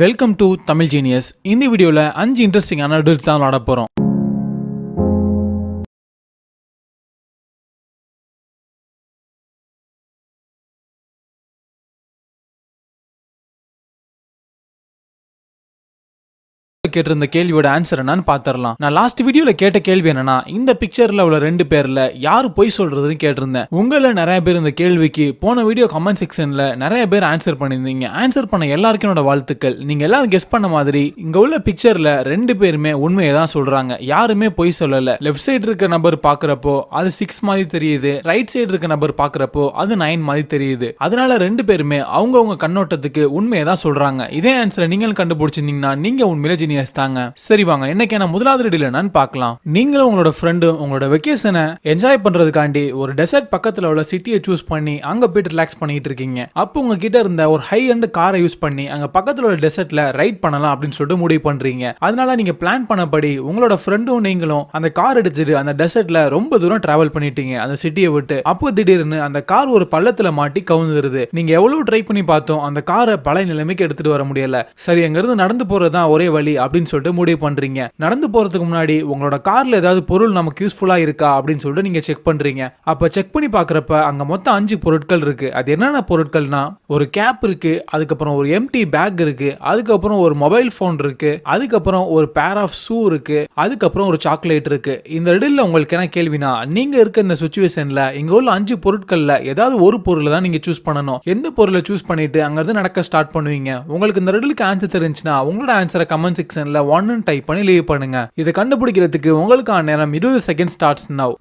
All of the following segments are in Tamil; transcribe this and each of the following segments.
வெல்கம் டு தமிழ் ஜீனியஸ் இந்த வீடியோவில் அஞ்சு இன்ட்ரெஸ்டிங்கான டூல்ஸ் தான் விளாட போகிறோம் கேட்டிருந்த கேள்வியோட ஆன்சர் என்னன்னு பாத்திரலாம் நான் லாஸ்ட் வீடியோல கேட்ட கேள்வி என்னன்னா இந்த பிக்சர்ல உள்ள ரெண்டு பேர்ல யாரு பொய் சொல்றதுன்னு கேட்டிருந்தேன் உங்கள நிறைய பேர் இந்த கேள்விக்கு போன வீடியோ கமெண்ட் செக்ஷன்ல நிறைய பேர் ஆன்சர் பண்ணிருந்தீங்க ஆன்சர் பண்ண எல்லாருக்கும் என்னோட வாழ்த்துக்கள் நீங்க எல்லாரும் கெஸ் பண்ண மாதிரி இங்க உள்ள பிக்சர்ல ரெண்டு பேருமே உண்மையை தான் சொல்றாங்க யாருமே பொய் சொல்லல லெஃப்ட் சைடு இருக்க நபர் பாக்குறப்போ அது சிக்ஸ் மாதிரி தெரியுது ரைட் சைடு இருக்க நபர் பாக்குறப்போ அது நைன் மாதிரி தெரியுது அதனால ரெண்டு பேருமே அவங்கவுங்க கண்ணோட்டத்துக்கு உண்மையை தான் சொல்றாங்க இதே ஆன்சரை நீங்களும் கண்டுபிடிச்சிருந்தீங்கன்னா நீங்க உண்மையில ஜீனியஸ் ஐடியாஸ் தாங்க சரி வாங்க என்னைக்கான முதலாவது ரெடியில் என்னன்னு பார்க்கலாம் நீங்களும் உங்களோட ஃப்ரெண்டு உங்களோட வெக்கேஷனை என்ஜாய் பண்றதுக்காண்டி ஒரு டெசர்ட் பக்கத்தில் உள்ள சிட்டியை சூஸ் பண்ணி அங்கே போயிட்டு ரிலாக்ஸ் பண்ணிட்டு இருக்கீங்க அப்போ உங்ககிட்ட இருந்த ஒரு ஹை அண்ட் காரை யூஸ் பண்ணி அங்கே பக்கத்தில் உள்ள டெசர்ட்ல ரைட் பண்ணலாம் அப்படின்னு சொல்லிட்டு முடிவு பண்றீங்க அதனால நீங்க பிளான் பண்ணபடி உங்களோட ஃப்ரெண்டும் நீங்களும் அந்த கார் எடுத்துட்டு அந்த டெசர்ட்ல ரொம்ப தூரம் ட்ராவல் பண்ணிட்டீங்க அந்த சிட்டியை விட்டு அப்போ திடீர்னு அந்த கார் ஒரு பள்ளத்தில் மாட்டி கவுந்துருது நீங்க எவ்வளவு ட்ரை பண்ணி பார்த்தோம் அந்த காரை பழைய நிலைமைக்கு எடுத்துட்டு வர முடியல சரி அங்க நடந்து போகிறது தான் ஒரே வழி அப்படின்னு சொல்லிட்டு முடிவு பண்றீங்க நடந்து போறதுக்கு முன்னாடி உங்களோட கார்ல ஏதாவது பொருள் நமக்கு யூஸ்ஃபுல்லா இருக்கா அப்படின்னு சொல்லிட்டு நீங்க செக் பண்றீங்க அப்ப செக் பண்ணி பாக்குறப்ப அங்க மொத்தம் அஞ்சு பொருட்கள் இருக்கு அது என்னென்ன பொருட்கள்னா ஒரு கேப் இருக்கு அதுக்கப்புறம் ஒரு எம்டி பேக் இருக்கு அதுக்கப்புறம் ஒரு மொபைல் போன் இருக்கு அதுக்கப்புறம் ஒரு பேர் ஆஃப் ஷூ இருக்கு அதுக்கப்புறம் ஒரு சாக்லேட் இருக்கு இந்த இடத்துல உங்களுக்கு என்ன கேள்வினா நீங்க இருக்க இந்த சுச்சுவேஷன்ல இங்க உள்ள அஞ்சு பொருட்கள்ல ஏதாவது ஒரு பொருளை தான் நீங்க சூஸ் பண்ணணும் எந்த பொருளை சூஸ் பண்ணிட்டு அங்கிருந்து நடக்க ஸ்டார்ட் பண்ணுவீங்க உங்களுக்கு இந்த ரிடலுக்கு ஆன்சர் தெரிஞ்சுன்னா உங்களோட ஆன்சரை கமெண்ட் செக்ஷன் ஆப்ஷன்ல ஒன்னு டைப் பண்ணி லீவ் பண்ணுங்க இதை கண்டுபிடிக்கிறதுக்கு உங்களுக்கான நேரம் இருபது செகண்ட் ஸ்டார்ட்ஸ் நவ்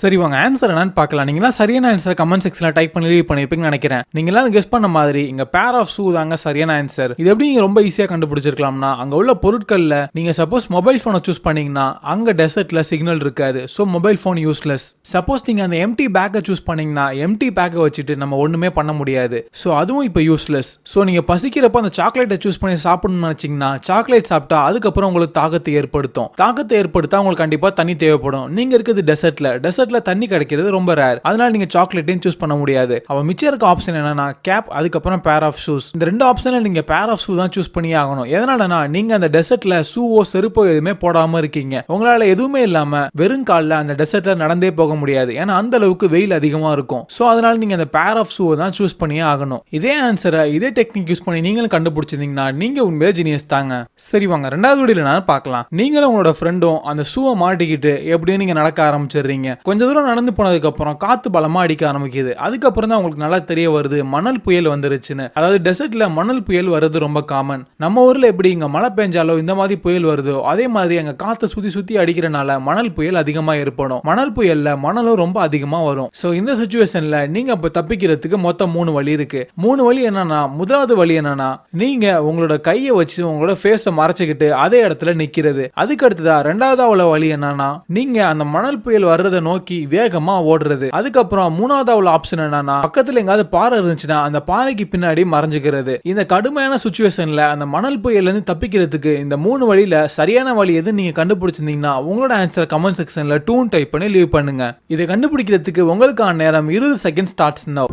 சரி உங்க ஆன்சர் என்னன்னு பார்க்கலாம் நீங்களாம் சரியான ஆன்சர் கமெண்ட் செக்ஷன்ல டைப் பண்ணி லீவ் பண்ணிருப்பீங்கன்னு நினைக்கிறேன் நீங்களாம் கெஸ் பண்ண மாதிரி இங்க பேர் ஆஃப் ஷூ தாங்க சரியான ஆன்சர் இது எப்படி நீங்க ரொம்ப ஈஸியா கண்டுபிடிச்சிருக்கலாம்னா அங்க உள்ள பொருட்கள்ல நீங்க சப்போஸ் மொபைல் போனை சூஸ் பண்ணீங்கன்னா அங்க டெசர்ட்ல சிக்னல் இருக்காது so mobile phone useless suppose நீங்க அந்த எம்டி பேக்கை சூஸ் பண்ணீங்கன்னா எம்டி பேக்கை வச்சுட்டு நம்ம ஒண்ணுமே பண்ண முடியாது ஸோ அதுவும் இப்போ யூஸ்லெஸ் ஸோ நீங்க பசிக்கிறப்ப அந்த சாக்லேட்டை சூஸ் பண்ணி சாப்பிடணும்னு நினைச்சீங்கன்னா சாக்லேட் சாப்பிட்டா அதுக்கப்புறம் உங்களுக்கு தாக்கத்தை ஏற்படுத்தும் தாக்கத்தை ஏற்படுத்தா உங்களுக்கு கண்டிப்பா தண்ணி தேவைப்படும் நீங்க இருக்கிறது டெசர்ட்ல டெசர்ட் டெசர்ட்ல தண்ணி கிடைக்கிறது ரொம்ப ரேர் அதனால நீங்க சாக்லேட்டையும் சூஸ் பண்ண முடியாது அவ மிச்சம் இருக்க ஆப்ஷன் என்னன்னா கேப் அதுக்கப்புறம் பேர் ஆஃப் ஷூஸ் இந்த ரெண்டு ஆப்ஷன்ல நீங்க பேர் ஆஃப் ஷூ தான் சூஸ் பண்ணி ஆகணும் எதனாலனா நீங்க அந்த டெசர்ட்ல ஷூவோ செருப்போ எதுவுமே போடாம இருக்கீங்க உங்களால எதுவுமே இல்லாம வெறும் காலில் அந்த டெசர்ட்ல நடந்தே போக முடியாது ஏன்னா அந்த அளவுக்கு வெயில் அதிகமா இருக்கும் ஸோ அதனால நீங்க அந்த பேர் ஆஃப் ஷூவை தான் சூஸ் பண்ணியே ஆகணும் இதே ஆன்சரை இதே டெக்னிக் யூஸ் பண்ணி நீங்களும் கண்டுபிடிச்சிருந்தீங்கன்னா நீங்க உண்மையே ஜீனியஸ் தாங்க சரி வாங்க ரெண்டாவது வீடியோல நான் பார்க்கலாம் நீங்களும் உங்களோட ஃப்ரெண்டும் அந்த ஷூவை மாட்டிக்கிட்டு எப்படியும் நீங்க நடக்க ஆரம்பிச்சிடுறீங்க கொஞ்சம் கொஞ்சம் தூரம் நடந்து போனதுக்கப்புறம் காற்று பலமாக அடிக்க ஆரம்பிக்குது அதுக்கப்புறம் தான் உங்களுக்கு நல்லா தெரிய வருது மணல் புயல் வந்துருச்சுன்னு அதாவது டெசர்ட்ல மணல் புயல் வர்றது ரொம்ப காமன் நம்ம ஊரில் எப்படி இங்கே மழை பெஞ்சாலோ இந்த மாதிரி புயல் வருதோ அதே மாதிரி அங்கே காற்றை சுற்றி சுற்றி அடிக்கிறனால மணல் புயல் அதிகமாக ஏற்படும் மணல் புயலில் மணலும் ரொம்ப அதிகமாக வரும் ஸோ இந்த சுச்சுவேஷனில் நீங்கள் இப்போ தப்பிக்கிறதுக்கு மொத்தம் மூணு வழி இருக்கு மூணு வழி என்னன்னா முதலாவது வழி என்னன்னா நீங்கள் உங்களோட கையை வச்சு உங்களோட ஃபேஸை மறைச்சிக்கிட்டு அதே இடத்துல நிற்கிறது அதுக்கு அடுத்ததாக ரெண்டாவது அவ்வளோ வழி என்னன்னா நீங்கள் அந்த மணல் புயல் வர்றதை நோக்கி நோக்கி வேகமா ஓடுறது அதுக்கப்புறம் மூணாவது ஆப்ஷன் என்னன்னா பக்கத்துல எங்காவது பாறை இருந்துச்சுன்னா அந்த பாறைக்கு பின்னாடி மறைஞ்சுக்கிறது இந்த கடுமையான சுச்சுவேஷன்ல அந்த மணல் புயல்ல இருந்து தப்பிக்கிறதுக்கு இந்த மூணு வழியில சரியான வழி எது நீங்க கண்டுபிடிச்சிருந்தீங்கன்னா உங்களோட ஆன்சர் கமெண்ட் செக்ஷன்ல டூன் டைப் பண்ணி லீவ் பண்ணுங்க இதை கண்டுபிடிக்கிறதுக்கு உங்களுக்கான நேரம் இருபது செகண்ட் ஸ்டார்ட்ஸ் நோ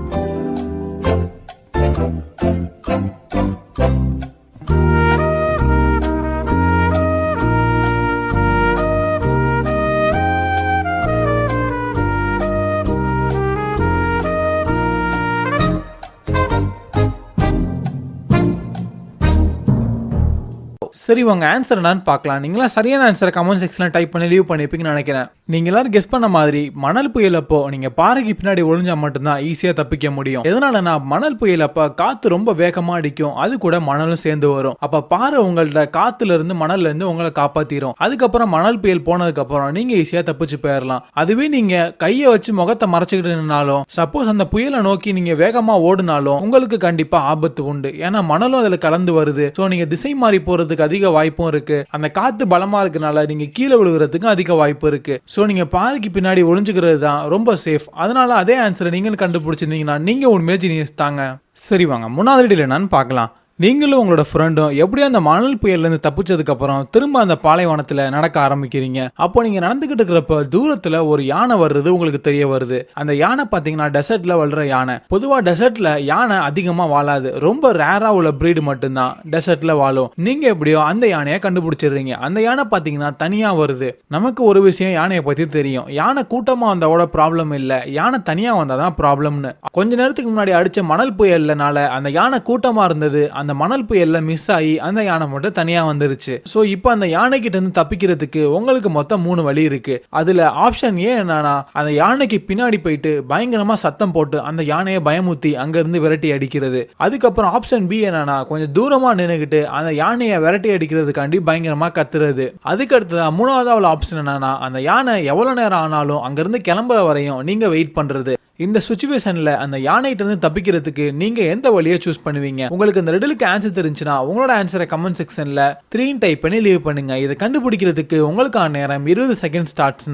சரி உங்கள் ஆன்சர் என்னன்னு பார்க்கலாம் நீங்களாம் சரியான ஆன்சரை கமெண்ட் செக்ஷனில் டைப் பண்ணி லீவ் பண்ணியிருப்பீங்கன்னு நினைக்கிறேன் நீங்கள் எல்லாரும் கெஸ் பண்ண மாதிரி மணல் புயலப்போ நீங்கள் பாறைக்கு பின்னாடி ஒழிஞ்சால் மட்டும்தான் ஈஸியாக தப்பிக்க முடியும் எதனாலனா மணல் புயலப்போ காற்று ரொம்ப வேகமாக அடிக்கும் அது கூட மணலும் சேர்ந்து வரும் அப்போ பாறை இருந்து காற்றுலேருந்து மணல்லேருந்து உங்களை காப்பாற்றிடும் அதுக்கப்புறம் மணல் புயல் போனதுக்கப்புறம் நீங்கள் ஈஸியாக தப்பிச்சு போயிடலாம் அதுவே நீங்கள் கையை வச்சு முகத்தை மறைச்சிக்கிட்டு நின்னாலும் சப்போஸ் அந்த புயலை நோக்கி நீங்கள் வேகமாக ஓடினாலும் உங்களுக்கு கண்டிப்பாக ஆபத்து உண்டு ஏன்னா மணலும் அதில் கலந்து வருது ஸோ நீங்கள் திசை மாறி போகிறதுக்கு அதிக அதிக வாய்ப்பும் இருக்கு அந்த காத்து பலமா இருக்கனால நீங்க கீழே விழுகிறதுக்கும் அதிக வாய்ப்பு இருக்கு ஸோ நீங்க பாதிக்கு பின்னாடி ஒளிஞ்சுக்கிறது தான் ரொம்ப சேஃப் அதனால அதே ஆன்சரை நீங்களும் கண்டுபிடிச்சிருந்தீங்கன்னா நீங்க உண்மையா ஜீனியஸ் தாங்க சரி வாங்க மூணாவது இல்லைன்னு பார்க்கலாம் நீங்களும் உங்களோட ஃப்ரெண்டும் எப்படியோ அந்த மணல் புயல்லேருந்து தப்பிச்சதுக்கப்புறம் திரும்ப அந்த பாலைவனத்தில் நடக்க ஆரம்பிக்கிறீங்க அப்போ நீங்கள் நடந்துக்கிட்டு இருக்கிறப்ப தூரத்தில் ஒரு யானை வர்றது உங்களுக்கு தெரிய வருது அந்த யானை பார்த்தீங்கன்னா டெசர்ட்டில் வளர யானை பொதுவாக டெசர்ட்டில் யானை அதிகமாக வாழாது ரொம்ப ரேராக உள்ள ப்ரீடு மட்டும்தான் டெசர்ட்டில் வாழும் நீங்கள் எப்படியோ அந்த யானையை கண்டுபிடிச்சிடுறீங்க அந்த யானை பார்த்தீங்கன்னா தனியாக வருது நமக்கு ஒரு விஷயம் யானையை பற்றி தெரியும் யானை கூட்டமாக வந்தாவோட ப்ராப்ளம் இல்லை யானை தனியாக வந்தால் தான் ப்ராப்ளம்னு கொஞ்ச நேரத்துக்கு முன்னாடி அடித்த மணல் புயல்னால அந்த யானை கூட்டமாக இருந்தது அந்த மணல் புயல்ல மிஸ் ஆகி அந்த யானை மட்டும் தனியா வந்துருச்சு ஸோ இப்போ அந்த யானை கிட்ட இருந்து தப்பிக்கிறதுக்கு உங்களுக்கு மொத்தம் மூணு வழி இருக்கு அதுல ஆப்ஷன் ஏ என்னன்னா அந்த யானைக்கு பின்னாடி போயிட்டு பயங்கரமா சத்தம் போட்டு அந்த யானையை பயமுத்தி அங்க இருந்து விரட்டி அடிக்கிறது அதுக்கப்புறம் ஆப்ஷன் பி என்னன்னா கொஞ்சம் தூரமா நின்றுகிட்டு அந்த யானையை விரட்டி அடிக்கிறதுக்காண்டி பயங்கரமா கத்துறது அதுக்கு அடுத்ததா மூணாவது ஆப்ஷன் என்னன்னா அந்த யானை எவ்வளவு நேரம் ஆனாலும் இருந்து கிளம்புற வரையும் நீங்க வெயிட் பண்றது இந்த சுச்சுவேஷன்ல அந்த யானைகிட்ட இருந்து தப்பிக்கிறதுக்கு நீங்க எந்த வழியை சூஸ் பண்ணுவீங்க உங்களுக்கு இந்த ரெடலுக்கு ஆன்சர் தெரிஞ்சுன்னா உங்களோட ஆன்சரை கமெண்ட் செக்ஷன்ல த்ரீன் டைப் பண்ணி லீவ் பண்ணுங்க இதை கண்டுபிடிக்கிறதுக்கு உங்களுக்கான நேரம் இருபது செகண்ட் ஸ்டார்ட்ஸ்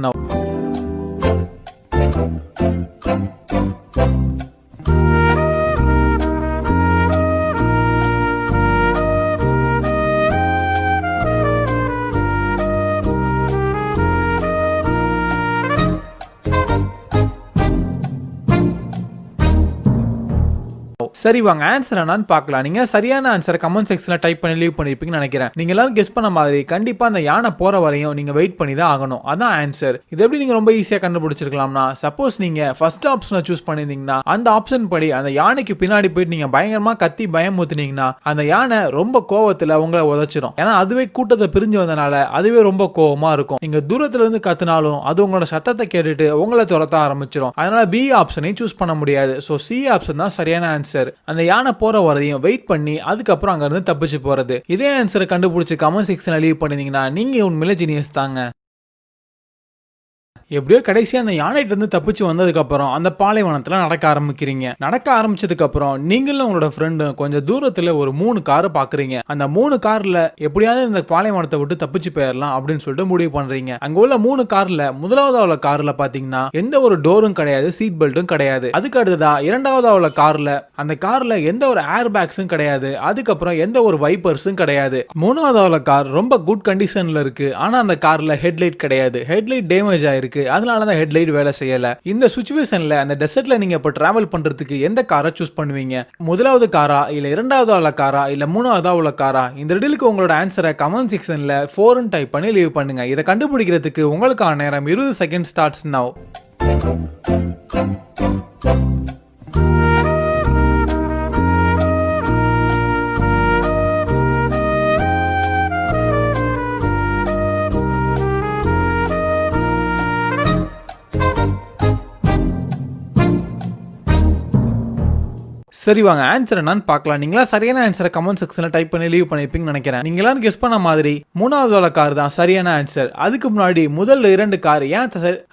சரி வாங்க ஆன்சர் என்னன்னு பார்க்கலாம் நீங்க சரியான ஆன்சர் கமெண்ட் செக்ஷன்ல டைப் பண்ணி லீவ் பண்ணிருப்பீங்கன்னு நினைக்கிறேன் நீங்க எல்லாரும் கெஸ் பண்ண மாதிரி கண்டிப்பா அந்த யானை போற வரையும் நீங்க வெயிட் பண்ணி தான் ஆகணும் அதான் ஆன்சர் இது எப்படி நீங்க ரொம்ப ஈஸியா கண்டுபிடிச்சிருக்கலாம்னா சப்போஸ் நீங்க ஃபர்ஸ்ட் ஆப்ஷனை சூஸ் பண்ணிருந்தீங்கன்னா அந்த ஆப்ஷன் படி அந்த யானைக்கு பின்னாடி போயிட்டு நீங்க பயங்கரமா கத்தி பயம் ஊத்துனீங்கன்னா அந்த யானை ரொம்ப கோவத்துல உங்களை உதச்சிடும் ஏன்னா அதுவே கூட்டத்தை பிரிஞ்சு வந்தனால அதுவே ரொம்ப கோவமா இருக்கும் நீங்க தூரத்துல இருந்து கத்துனாலும் அது உங்களோட சத்தத்தை கேட்டுட்டு உங்களை துரத்த ஆரம்பிச்சிடும் அதனால பி ஆப்ஷனை சூஸ் பண்ண முடியாது ஸோ சி ஆப்ஷன் தான் சரியான ஆன்சர் அந்த யானை போற வரதையும் வெயிட் பண்ணி அதுக்கப்புறம் அங்கேருந்து தப்பிச்சு போகிறது இதே ஆன்சரை கண்டுபிடிச்சி கமெண்ட் செக்ஷன்ல லீவ் பண்ணிருந்தீங்கன்னா நீங்கள் உண்மையில ஜீனியஸ் தாங்க எப்படியோ கடைசியாக அந்த இருந்து தப்பிச்சு வந்ததுக்கப்புறம் அந்த பாலைவனத்தில் நடக்க ஆரம்பிக்கிறீங்க நடக்க ஆரம்பிச்சதுக்கப்புறம் நீங்களும் உங்களோட ஃப்ரெண்டும் கொஞ்சம் தூரத்தில் ஒரு மூணு காரு பார்க்குறீங்க அந்த மூணு காரில் எப்படியாவது இந்த பாலைவனத்தை விட்டு தப்பிச்சு போயிடலாம் அப்படின்னு சொல்லிட்டு முடிவு பண்ணுறீங்க அங்கே உள்ள மூணு காரில் முதலாவது உள்ள காரில் பார்த்தீங்கன்னா எந்த ஒரு டோரும் கிடையாது சீட் பெல்ட்டும் கிடையாது அதுக்கு அடுத்ததா இரண்டாவது உள்ள காரில் அந்த காரில் எந்த ஒரு ஏர் பேக்ஸும் கிடையாது அதுக்கப்புறம் எந்த ஒரு வைப்பர்ஸும் கிடையாது மூணாவது அவள கார் ரொம்ப குட் கண்டிஷனில் இருக்குது ஆனால் அந்த காரில் ஹெட்லைட் கிடையாது ஹெட்லைட் டேமேஜ் ஆயிருக்கு இருக்கு அதனால தான் ஹெட்லைட் வேலை செய்யல இந்த சுச்சுவேஷன்ல அந்த டெசர்ட்ல நீங்க இப்போ டிராவல் பண்றதுக்கு எந்த காரை சூஸ் பண்ணுவீங்க முதலாவது காரா இல்ல இரண்டாவது உள்ள காரா இல்ல மூணாவது உள்ள காரா இந்த ரெடிலுக்கு உங்களோட ஆன்சரை கமெண்ட் செக்ஷன்ல போரன் டைப் பண்ணி லீவ் பண்ணுங்க இதை கண்டுபிடிக்கிறதுக்கு உங்களுக்கான நேரம் இருபது செகண்ட் ஸ்டார்ட்ஸ் நவ் சரி வாங்க ஆன்சர் என்னன்னு பார்க்கலாம் நீங்களா சரியான ஆன்சரை கமெண்ட் செக்ஷன்ல டைப் பண்ணி லீவ் பண்ணிருப்பீங்கன்னு நினைக்கிறேன் நீங்களாம் கெஸ் பண்ண மாதிரி மூணாவது மூணாவதோட கார் தான் சரியான ஆன்சர் அதுக்கு முன்னாடி முதல் இரண்டு கார் ஏன்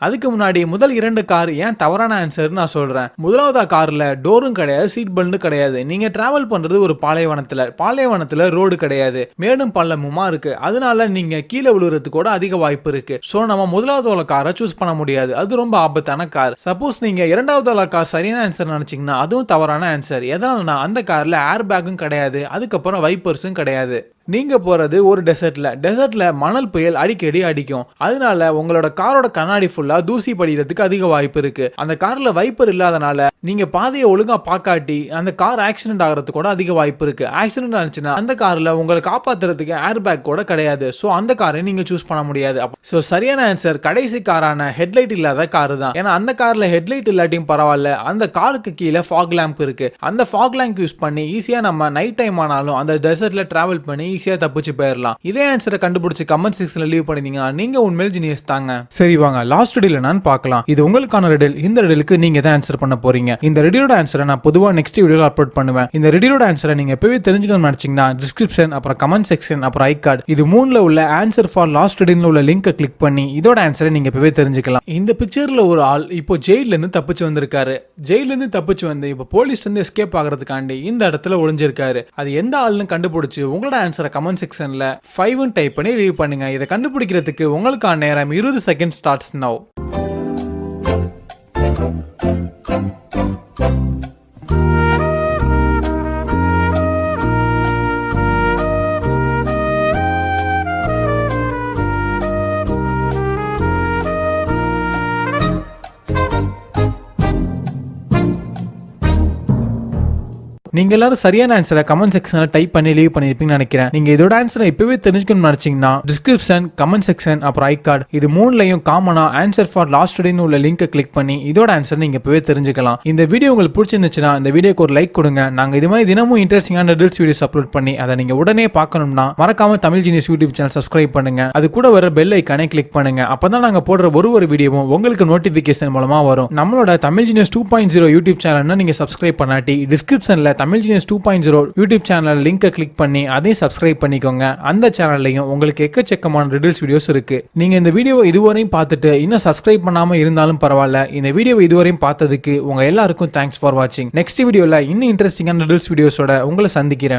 அதுக்கு முன்னாடி முதல் இரண்டு கார் ஏன் தவறான ஆன்சர்னு நான் சொல்றேன் முதலாவதா கார்ல டோரும் கிடையாது சீட் பெல்ட்டும் கிடையாது நீங்க டிராவல் பண்றது ஒரு பாலைவனத்துல பாலைவனத்துல ரோடு கிடையாது மேடும் பள்ளமுமா இருக்கு அதனால நீங்க கீழே விழுறது கூட அதிக வாய்ப்பு இருக்கு ஸோ நம்ம முதலாவது முதலாவதோட காரை சூஸ் பண்ண முடியாது அது ரொம்ப ஆபத்தான கார் சப்போஸ் நீங்க இரண்டாவதோட கார் சரியான ஆன்சர் நினைச்சீங்கன்னா அதுவும் தவறான ஆன்சர் சார் எதனால அந்த காரில் ஏர் பேக்கும் கிடையாது அதுக்கப்புறம் வைப்பர்ஸும் கிடையாது நீங்கள் போகிறது ஒரு டெசர்ட்டில் டெசர்ட்ல மணல் புயல் அடிக்கடி அடிக்கும் அதனால உங்களோட காரோட கண்ணாடி ஃபுல்லாக தூசி படிக்கிறதுக்கு அதிக வாய்ப்பு இருக்குது அந்த காரில் வைப்பர் இல்லாதனால நீங்கள் பாதையை ஒழுங்காக பார்க்காட்டி அந்த கார் ஆக்சிடென்ட் ஆகிறது கூட அதிக வாய்ப்பு இருக்குது ஆக்சிடென்ட் ஆனிச்சுன்னா அந்த காரில் உங்களை காப்பாத்துறதுக்கு ஏர் பேக் கூட கிடையாது ஸோ அந்த காரை நீங்கள் சூஸ் பண்ண முடியாது ஸோ சரியான ஆன்சர் கடைசி காரான ஹெட்லைட் இல்லாத காரு தான் ஏன்னா அந்த காரில் ஹெட்லைட் இல்லாட்டியும் பரவாயில்ல அந்த காருக்கு கீழே ஃபாக் லேம்ப் இருக்குது அந்த ஃபாக் லேம்ப் யூஸ் பண்ணி ஈஸியாக நம்ம நைட் டைம் ஆனாலும் அந்த டெசர்ட்ல ட்ராவல் பண்ணி ஈஸியாக தப்பிச்சு போயிடலாம் இதே ஆன்சரை கண்டுபிடிச்சி கமெண்ட் செக்ஷன்ல லீவ் பண்ணிருந்தீங்கன்னா நீங்க உண்மையில் ஜீனியஸ் தாங்க சரி வாங்க லாஸ்ட் ரெடியில் நான் பார்க்கலாம் இது உங்களுக்கான ரெடில் இந்த ரெடிலுக்கு நீங்க தான் ஆன்சர் பண்ண போறீங்க இந்த ரெடியோட ஆன்சரை நான் பொதுவாக நெக்ஸ்ட் வீடியோ அப்லோட் பண்ணுவேன் இந்த ரெடியோட ஆன்சரை நீங்க எப்பவே தெரிஞ்சுக்கணும்னு நினைச்சீங்கன்னா டிஸ்கிரிப்ஷன் அப்புறம் கமெண்ட் செக்ஷன் அப்புறம் ஐ கார்டு இது மூணுல உள்ள ஆன்சர் ஃபார் லாஸ்ட் ரெடியில் உள்ள லிங்கை கிளிக் பண்ணி இதோட ஆன்சரை நீங்க எப்பவே தெரிஞ்சுக்கலாம் இந்த பிக்சர்ல ஒரு ஆள் இப்போ ஜெயில இருந்து தப்பிச்சு வந்திருக்காரு ஜெயில இருந்து தப்பிச்சு வந்து இப்போ போலீஸ் இருந்து எஸ்கேப் ஆகிறதுக்காண்டி இந்த இடத்துல ஒளிஞ்சிருக்காரு அது எந்த ஆளுன்னு கண்டுபிடிச்சு உங்களோட ஆன்சரை வர கமெண்ட் செக்ஷன்ல ஃபைவ்னு டைப் பண்ணி லீவ் பண்ணுங்க இதை கண்டுபிடிக்கிறதுக்கு உங்களுக்கான நேரம் இருபது second starts now thank you நீங்க எல்லாரும் சரியான ஆன்சரை கமெண்ட் செக்ஷன்ல டைப் பண்ணி லீவ் பண்ணிருப்பீங்கன்னு நினைக்கிறேன் நீங்க இதோட ஆன்சரை இப்பவே தெரிஞ்சுக்கணும்னு நினைச்சீங்கன்னா டிஸ்கிரிப்ஷன் கமெண்ட் செக்ஷன் அப்புறம் ஐ கார்டு இது மூணுலையும் காமனா ஆன்சர் ஃபார் லாஸ்ட் டேன்னு உள்ள லிங்கை கிளிக் பண்ணி இதோட ஆன்சர் நீங்க இப்பவே தெரிஞ்சுக்கலாம் இந்த வீடியோ உங்களுக்கு பிடிச்சிருந்துச்சுன்னா இந்த வீடியோக்கு ஒரு லைக் கொடுங்க நாங்க இது மாதிரி தினமும் இன்ட்ரெஸ்டிங்கான ரீல்ஸ் வீடியோஸ் அப்லோட் பண்ணி அதை நீங்க உடனே பார்க்கணும்னா மறக்காம Tamil genius YouTube channel subscribe பண்ணுங்க அது கூட வர பெல் ஐக்கானே கிளிக் பண்ணுங்க அப்பதான் நாங்க போடுற ஒரு ஒரு வீடியோவும் உங்களுக்கு நோட்டிபிகேஷன் மூலமா வரும் நம்மளோட Tamil genius two point zero YouTube சேனல்னா நீங்க சப்ஸ்கிரைப் பண்ணாட்டி டிஸ்கிரிப்ஷன்ல Tamil genius two point zero YouTube channel லிங்கை கிளிக் பண்ணி அதையும் சப்ஸ்கிரைப் பண்ணிக்கோங்க அந்த சேனல்லையும் உங்களுக்கு எக்கச்சக்கமான ரிடில்ஸ் வீடியோஸ் இருக்கு நீங்க இந்த வீடியோ இதுவரையும் பார்த்துட்டு இன்னும் சப்ஸ்கிரைப் பண்ணாம இருந்தாலும் பரவாயில்ல இந்த வீடியோ இதுவரையும் பார்த்ததுக்கு உங்க எல்லாருக்கும் தேங்க்ஸ் ஃபார் வாட்சிங் நெக்ஸ்ட் வீடியோல இன்னும் இன்ட்ரெஸ்டிங்கான ரிடில்ஸ் வீடியோஸோட உங்களை சந்திக்கிறேன்